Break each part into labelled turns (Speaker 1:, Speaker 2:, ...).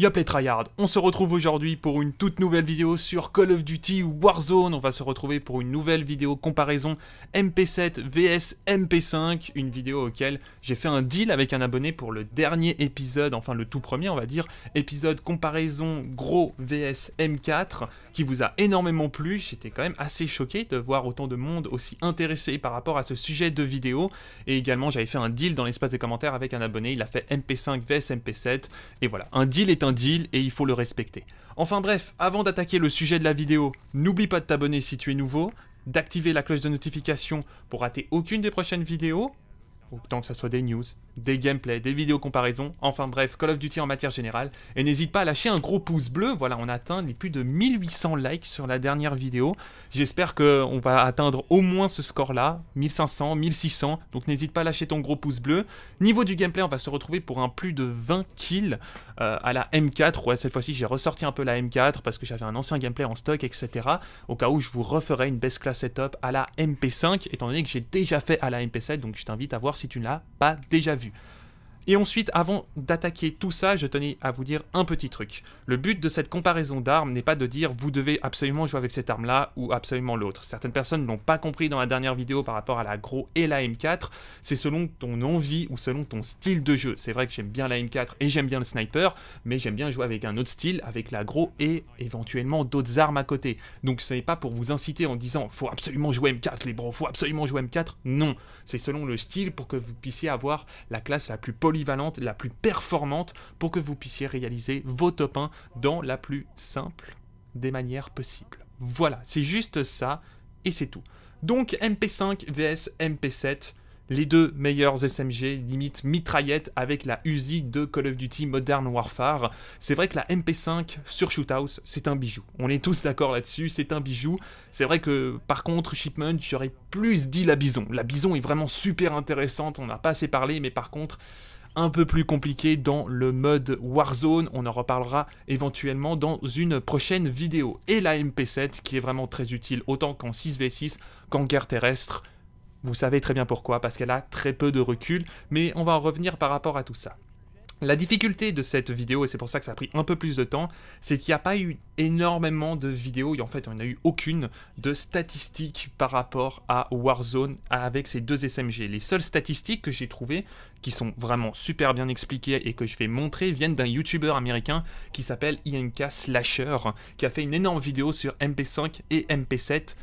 Speaker 1: Yop les tryhards, on se retrouve aujourd'hui pour une toute nouvelle vidéo sur Call of Duty Warzone. On va se retrouver pour une nouvelle vidéo comparaison MP7 vs MP5, une vidéo auquel j'ai fait un deal avec un abonné pour le dernier épisode, enfin le tout premier on va dire, épisode comparaison gros vs M4, qui vous a énormément plu. J'étais quand même assez choqué de voir autant de monde aussi intéressé par rapport à ce sujet de vidéo. Et également j'avais fait un deal dans l'espace des commentaires avec un abonné, il a fait MP5 vs MP7. Et voilà, un deal est un deal et il faut le respecter. Enfin bref, avant d'attaquer le sujet de la vidéo, n'oublie pas de t'abonner si tu es nouveau, d'activer la cloche de notification pour rater aucune des prochaines vidéos, autant que ça soit des news, des gameplays, des vidéos comparaisons, enfin bref, Call of Duty en matière générale. Et n'hésite pas à lâcher un gros pouce bleu, voilà, on a atteint les plus de 1800 likes sur la dernière vidéo. J'espère qu'on va atteindre au moins ce score-là, 1500, 1600, donc n'hésite pas à lâcher ton gros pouce bleu. Niveau du gameplay, on va se retrouver pour un plus de 20 kills euh, à la M4. Ouais, cette fois-ci, j'ai ressorti un peu la M4 parce que j'avais un ancien gameplay en stock, etc. Au cas où, je vous referai une best class setup à la MP5, étant donné que j'ai déjà fait à la MP7, donc je t'invite à voir si tu ne l'as pas déjà vu. you Et ensuite, avant d'attaquer tout ça, je tenais à vous dire un petit truc. Le but de cette comparaison d'armes n'est pas de dire vous devez absolument jouer avec cette arme-là ou absolument l'autre. Certaines personnes n'ont pas compris dans la dernière vidéo par rapport à la gros et la M4. C'est selon ton envie ou selon ton style de jeu. C'est vrai que j'aime bien la M4 et j'aime bien le sniper, mais j'aime bien jouer avec un autre style, avec la gros et éventuellement d'autres armes à côté. Donc ce n'est pas pour vous inciter en disant faut absolument jouer M4 les bros, faut absolument jouer M4. Non, c'est selon le style pour que vous puissiez avoir la classe la plus populaire polyvalente, la plus performante pour que vous puissiez réaliser vos top 1 dans la plus simple des manières possibles. Voilà, c'est juste ça et c'est tout. Donc MP5 vs MP7, les deux meilleurs SMG, limite mitraillette avec la Uzi de Call of Duty Modern Warfare. C'est vrai que la MP5 sur Shoothouse, c'est un bijou. On est tous d'accord là-dessus, c'est un bijou. C'est vrai que par contre, Shipment, j'aurais plus dit la Bison. La Bison est vraiment super intéressante, on n'a pas assez parlé, mais par contre, un peu plus compliqué dans le mode Warzone. On en reparlera éventuellement dans une prochaine vidéo. Et la MP7 qui est vraiment très utile autant qu'en 6v6 qu'en guerre terrestre. Vous savez très bien pourquoi, parce qu'elle a très peu de recul, mais on va en revenir par rapport à tout ça. La difficulté de cette vidéo, et c'est pour ça que ça a pris un peu plus de temps, c'est qu'il n'y a pas eu énormément de vidéos, et en fait on n'a eu aucune, de statistiques par rapport à Warzone avec ces deux SMG. Les seules statistiques que j'ai trouvées, qui sont vraiment super bien expliquées et que je vais montrer, viennent d'un youtubeur américain qui s'appelle INK Slasher, qui a fait une énorme vidéo sur MP5 et MP7,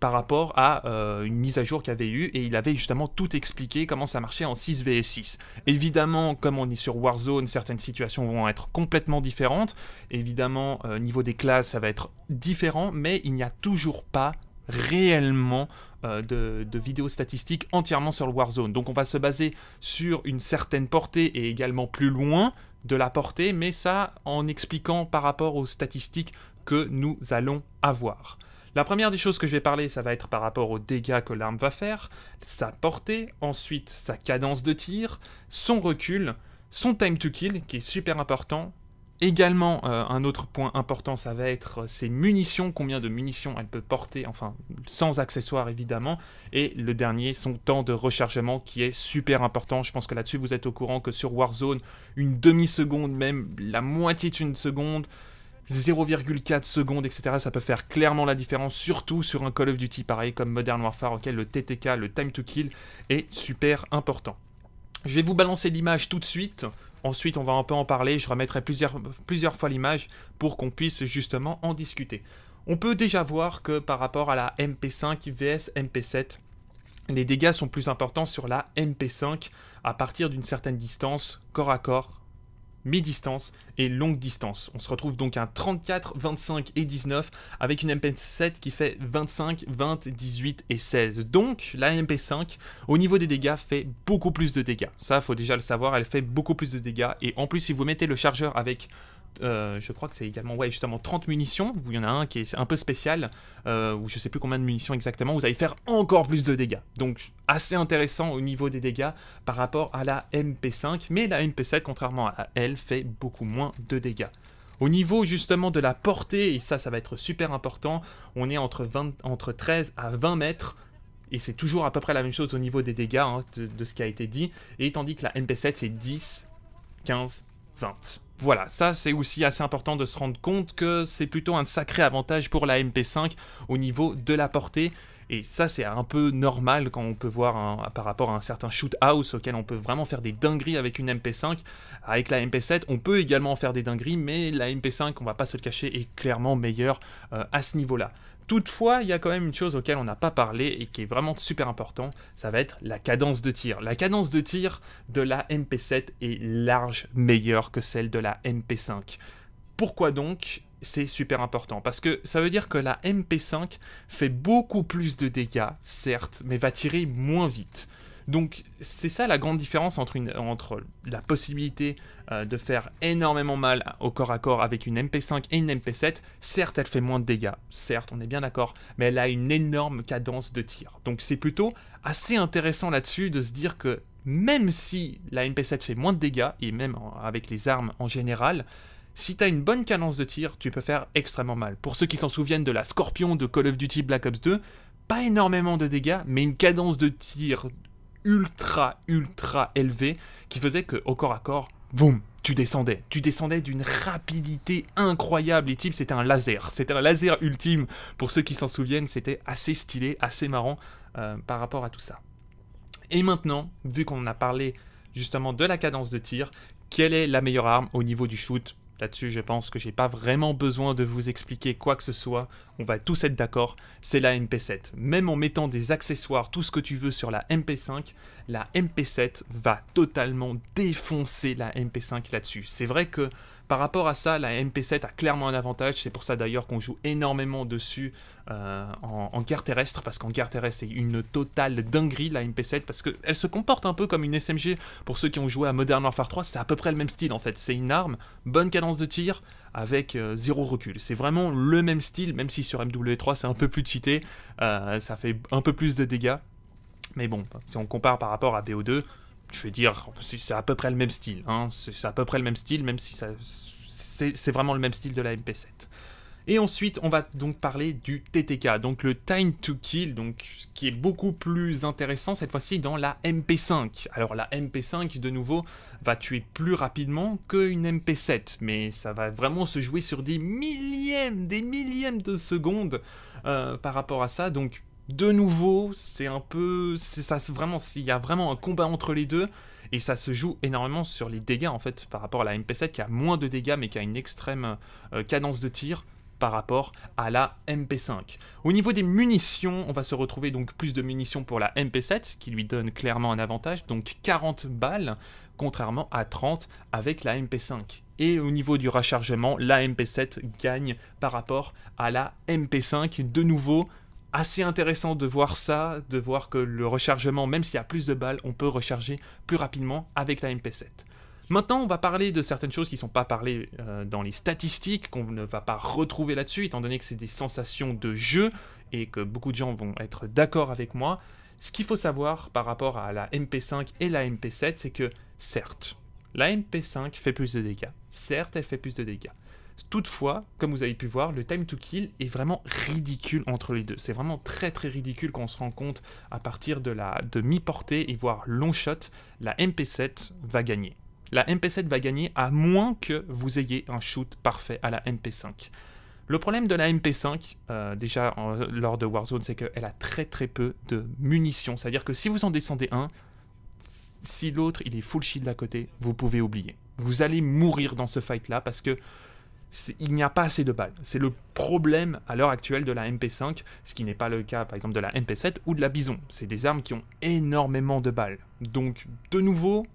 Speaker 1: par rapport à euh, une mise à jour qu'il avait eu et il avait justement tout expliqué comment ça marchait en 6vs6. Évidemment, comme on est sur Warzone, certaines situations vont être complètement différentes. Évidemment, au euh, niveau des classes, ça va être différent, mais il n'y a toujours pas réellement euh, de, de, vidéos statistiques entièrement sur Warzone. Donc on va se baser sur une certaine portée et également plus loin de la portée, mais ça en expliquant par rapport aux statistiques que nous allons avoir. La première des choses que je vais parler, ça va être par rapport aux dégâts que l'arme va faire, sa portée, ensuite sa cadence de tir, son recul, son time to kill qui est super important. Également, euh, un autre point important, ça va être euh, ses munitions, combien de munitions elle peut porter, enfin sans accessoires évidemment. Et le dernier, son temps de rechargement qui est super important. Je pense que là-dessus, vous êtes au courant que sur Warzone, une demi-seconde, même la moitié d'une seconde, 0,4 secondes, etc. Ça peut faire clairement la différence, surtout sur un Call of Duty pareil comme Modern Warfare, auquel le TTK, le time to kill, est super important. Je vais vous balancer l'image tout de suite. Ensuite, on va un peu en parler. Je remettrai plusieurs, plusieurs fois l'image pour qu'on puisse justement en discuter. On peut déjà voir que par rapport à la MP5 vs MP7, les dégâts sont plus importants sur la MP5 à partir d'une certaine distance, corps à corps, mi-distance et longue distance. On se retrouve donc à 34, 25 et 19 avec une MP7 qui fait 25, 20, 18 et 16. Donc la MP5 au niveau des dégâts fait beaucoup plus de dégâts. Ça faut déjà le savoir, elle fait beaucoup plus de dégâts et en plus si vous mettez le chargeur avec euh, je crois que c'est également, ouais, justement 30 munitions, il y en a un qui est un peu spécial, euh, où je sais plus combien de munitions exactement, vous allez faire encore plus de dégâts. Donc assez intéressant au niveau des dégâts par rapport à la MP5, mais la MP7, contrairement à elle, fait beaucoup moins de dégâts. Au niveau justement de la portée, et ça, ça va être super important, on est entre, 20, 13 à 20 mètres, et c'est toujours à peu près la même chose au niveau des dégâts hein, de, ce qui a été dit, et tandis que la MP7 c'est 10, 15, 20 voilà, ça c'est aussi assez important de se rendre compte que c'est plutôt un sacré avantage pour la MP5 au niveau de la portée. Et ça c'est un peu normal quand on peut voir par rapport à un certain shoot house auquel on peut vraiment faire des dingueries avec une MP5. Avec la MP7 on peut également faire des dingueries mais la MP5 on va pas se le cacher est clairement meilleure euh, à ce niveau-là. Toutefois, il y a quand même une chose auquel on n'a pas parlé et qui est vraiment super important, ça va être la cadence de tir. La cadence de tir de la MP7 est large meilleure que celle de la MP5. Pourquoi donc c'est super important parce que ça veut dire que la MP5 fait beaucoup plus de dégâts, certes, mais va tirer moins vite. Donc c'est ça la grande différence entre, la possibilité euh, de faire énormément mal au corps à corps avec une MP5 et une MP7. Certes, elle fait moins de dégâts, certes, on est bien d'accord, mais elle a une énorme cadence de tir. Donc c'est plutôt assez intéressant là-dessus de se dire que même si la MP7 fait moins de dégâts, et même avec les armes en général, si tu as une bonne cadence de tir, tu peux faire extrêmement mal. Pour ceux qui s'en souviennent de la Scorpion de Call of Duty Black Ops 2, pas énormément de dégâts, mais une cadence de tir ultra, ultra élevé qui faisait que, au corps à corps, boum, tu descendais. Tu descendais d'une rapidité incroyable. Et type, c'était un laser. C'était un laser ultime. Pour ceux qui s'en souviennent, c'était assez stylé, assez marrant euh, par rapport à tout ça. Et maintenant, vu qu'on a parlé justement de la cadence de tir, quelle est la meilleure arme au niveau du shoot Là-dessus, je pense que j'ai pas vraiment besoin de vous expliquer quoi que ce soit. On va tous être d'accord, c'est la MP7. Même en mettant des accessoires, tout ce que tu veux sur la MP5, la MP7 va totalement défoncer la MP5 là-dessus. C'est vrai que par rapport à ça, la MP7 a clairement un avantage, c'est pour ça d'ailleurs qu'on joue énormément dessus euh, en, guerre terrestre, parce qu'en guerre terrestre c'est une totale dinguerie la MP7, parce qu'elle se comporte un peu comme une SMG, pour ceux qui ont joué à Modern Warfare 3, c'est à peu près le même style en fait, c'est une arme, bonne cadence de tir, avec euh, zéro recul. C'est vraiment le même style, même si sur MW3 c'est un peu plus cheaté, euh, ça fait un peu plus de dégâts, mais bon, si on compare par rapport à BO2, je vais dire, c'est à peu près le même style. Hein. C'est à peu près le même style, même si c'est vraiment le même style de la MP7. Et ensuite, on va donc parler du TTK, donc le Time to Kill, donc ce qui est beaucoup plus intéressant cette fois-ci dans la MP5. Alors la MP5, de nouveau, va tuer plus rapidement qu'une MP7, mais ça va vraiment se jouer sur des millièmes, des millièmes de secondes euh, par rapport à ça. Donc de nouveau, c'est un peu, c'est ça, vraiment, il y a vraiment un combat entre les deux et ça se joue énormément sur les dégâts en fait par rapport à la MP7 qui a moins de dégâts mais qui a une extrême euh, cadence de tir par rapport à la MP5. Au niveau des munitions, on va se retrouver donc plus de munitions pour la MP7 qui lui donne clairement un avantage, donc 40 balles contrairement à 30 avec la MP5. Et au niveau du rechargement, la MP7 gagne par rapport à la MP5 de nouveau assez intéressant de voir ça, de voir que le rechargement, même s'il y a plus de balles, on peut recharger plus rapidement avec la MP7. Maintenant, on va parler de certaines choses qui ne sont pas parlées euh, dans les statistiques, qu'on ne va pas retrouver là-dessus, étant donné que c'est des sensations de jeu et que beaucoup de gens vont être d'accord avec moi. Ce qu'il faut savoir par rapport à la MP5 et la MP7, c'est que certes, la MP5 fait plus de dégâts. Certes, elle fait plus de dégâts. Toutefois, comme vous avez pu voir, le time to kill est vraiment ridicule entre les deux. C'est vraiment très très ridicule quand on se rend compte à partir de la demi-portée et voire long shot, la MP7 va gagner. La MP7 va gagner à moins que vous ayez un shoot parfait à la MP5. Le problème de la MP5, euh, déjà lors de Warzone, c'est qu'elle a très très peu de munitions. C'est-à-dire que si vous en descendez un, si l'autre il est full shield à côté, vous pouvez oublier. Vous allez mourir dans ce fight là parce que il n'y a pas assez de balles. C'est le problème à l'heure actuelle de la MP5, ce qui n'est pas le cas par exemple de la MP7 ou de la Bison. C'est des armes qui ont énormément de balles. Donc de nouveau,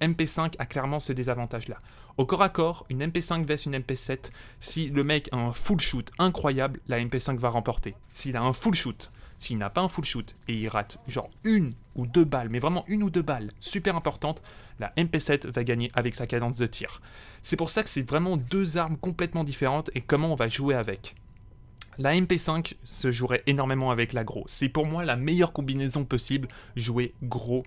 Speaker 1: MP5 a clairement ce désavantage-là. Au corps à corps, une MP5 vs une MP7, si le mec a un full shoot incroyable, la MP5 va remporter. S'il a un full shoot, s'il n'a pas un full shoot et il rate genre une ou deux balles, mais vraiment une ou deux balles super importantes, la MP7 va gagner avec sa cadence de tir. C'est pour ça que c'est vraiment deux armes complètement différentes et comment on va jouer avec. La MP5 se jouerait énormément avec l'aggro. C'est pour moi la meilleure combinaison possible, jouer gros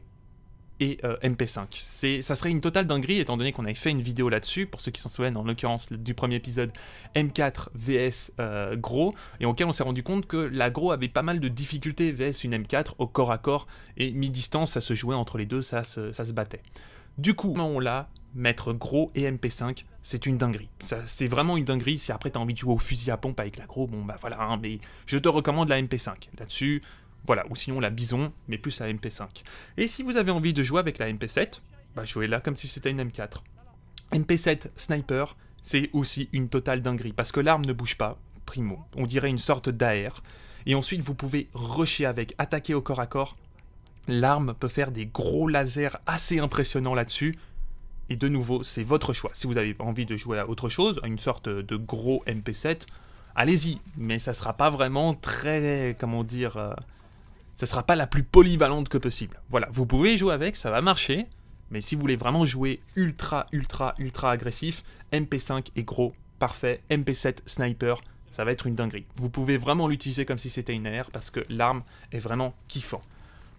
Speaker 1: et euh, MP5. C'est, ça serait une totale dinguerie, étant donné qu'on avait fait une vidéo là-dessus, pour ceux qui s'en souviennent, en l'occurrence du premier épisode M4 VS euh, gros, et auquel on s'est rendu compte que l'aggro avait pas mal de difficultés VS une M4 au corps à corps, et mi-distance, ça se jouait entre les deux, ça se, ça se battait. Du coup, on l'a mettre gros et MP5, c'est une dinguerie. C'est vraiment une dinguerie. Si après t'as envie de jouer au fusil à pompe avec la gros, bon bah voilà, hein, mais je te recommande la MP5. Là-dessus, voilà, ou sinon la bison, mais plus la MP5. Et si vous avez envie de jouer avec la MP7, bah jouez là comme si c'était une M4. MP7 sniper, c'est aussi une totale dinguerie, parce que l'arme ne bouge pas, primo. On dirait une sorte d'AR. Et ensuite, vous pouvez rusher avec, attaquer au corps à corps. L'arme peut faire des gros lasers assez impressionnants là-dessus. Et de nouveau, c'est votre choix. Si vous avez envie de jouer à autre chose, à une sorte de gros MP7, allez-y. Mais ça sera pas vraiment très, comment dire, ça euh, ça sera pas la plus polyvalente que possible. Voilà, vous pouvez jouer avec, ça va marcher. Mais si vous voulez vraiment jouer ultra, ultra, ultra agressif, MP5 est gros, parfait. MP7 sniper, ça va être une dinguerie. Vous pouvez vraiment l'utiliser comme si c'était une AR parce que l'arme est vraiment kiffant.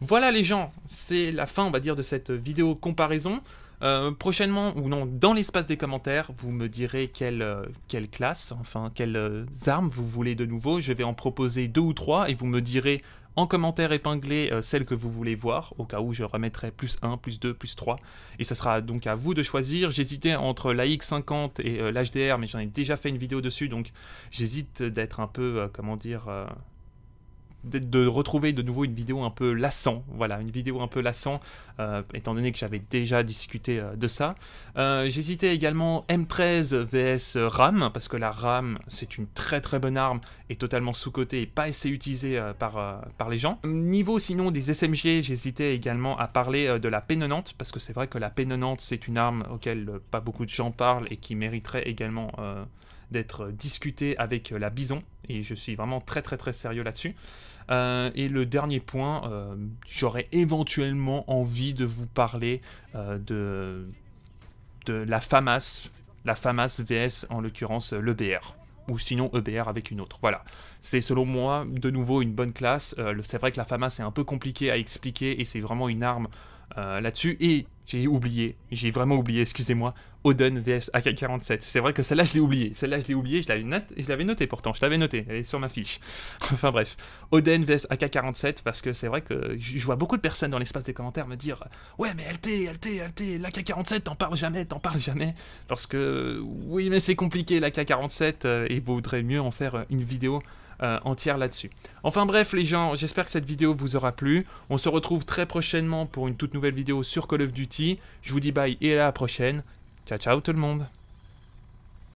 Speaker 1: Voilà les gens, c'est la fin on va dire de cette vidéo comparaison. Euh, prochainement, ou non, dans l'espace des commentaires, vous me direz quelle, euh, quelle classe, enfin, quelles euh, armes vous voulez de nouveau. Je vais en proposer deux ou trois et vous me direz en commentaire épinglé celle que vous voulez voir, au cas où je remettrai plus 1, plus 2, plus 3. Et ça sera donc à vous de choisir. J'hésitais entre la X50 et l'HDR, mais j'en ai déjà fait une vidéo dessus, donc j'hésite d'être un peu, comment dire de retrouver de nouveau une vidéo un peu lassant, voilà, une vidéo un peu lassant, euh, étant donné que j'avais déjà discuté euh, de ça. Euh, j'hésitais également M13 vs RAM, parce que la RAM, c'est une très très bonne arme, et totalement sous-cotée et pas assez utilisée par, par les gens. Niveau sinon des SMG, j'hésitais également à parler de la P90, parce que c'est vrai que la P90, c'est une arme auquel pas beaucoup de gens parlent et qui mériterait également d'être discuté avec euh, la Bison, et je suis vraiment très très très sérieux là-dessus. Euh, et le dernier point, euh, j'aurais éventuellement envie de vous parler de, de la FAMAS, la FAMAS VS en l'occurrence l'EBR ou sinon EBR avec une autre. Voilà. C'est selon moi de nouveau une bonne classe. c'est vrai que la FAMAS est un peu compliquée à expliquer et c'est vraiment une arme euh, là-dessus. Et j'ai oublié, j'ai vraiment oublié, excusez-moi, Oden vs AK-47. C'est vrai que celle-là, je l'ai oublié. Celle-là, je l'ai oublié, je l'avais, je l'avais noté pourtant, je l'avais noté, elle est sur ma fiche. enfin bref, Oden vs AK-47, parce que c'est vrai que je vois beaucoup de personnes dans l'espace des commentaires me dire « Ouais, mais LT, LT, LT, l'AK-47, t'en parles jamais, t'en parles jamais !» Lorsque « Oui, mais c'est compliqué l'AK-47, euh, et vaudrait mieux en faire une vidéo » Euh, entière là-dessus. Enfin bref les gens, j'espère que cette vidéo vous aura plu. On se retrouve très prochainement pour une toute nouvelle vidéo sur Call of Duty. Je vous dis bye et à la prochaine. Ciao ciao tout le monde